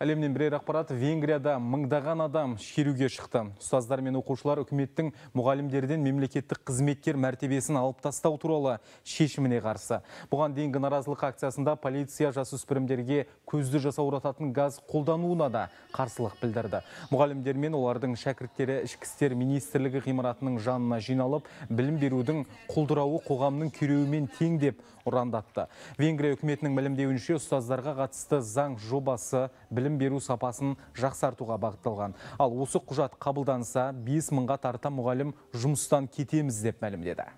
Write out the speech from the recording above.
Әлемнен бірер ақпарат Венгрияда мыңдаған адам шеруге шықты. Ұстаздар мен оқушылар үкіметтің мұғалімдерден мемлекеттік қызметкер мәртебесін алып тастау туралы шешіміне қарсы. Бұған дейінгі наразылық акциясында полиция жасөспірімдерге көзді жасаурататын газ қолдануына да қарсылық білдірді. Мұғалімдер мен олардың шәкірттері ішкі істер министрлігі ғимаратының жанына жиналып, білім берудің құлдырауы қоғамның күйреуімен тең деп ұрандатты. Венгрия үкіметінің мәлімдеуінше ұстаздарға қатысты заң жобасы білім білім беру сапасын жақсартуға бағытталған. Ал осы құжат қабылданса, 5 мыңға тарта мұғалім жұмыстан кетеміз деп мәлімдеді.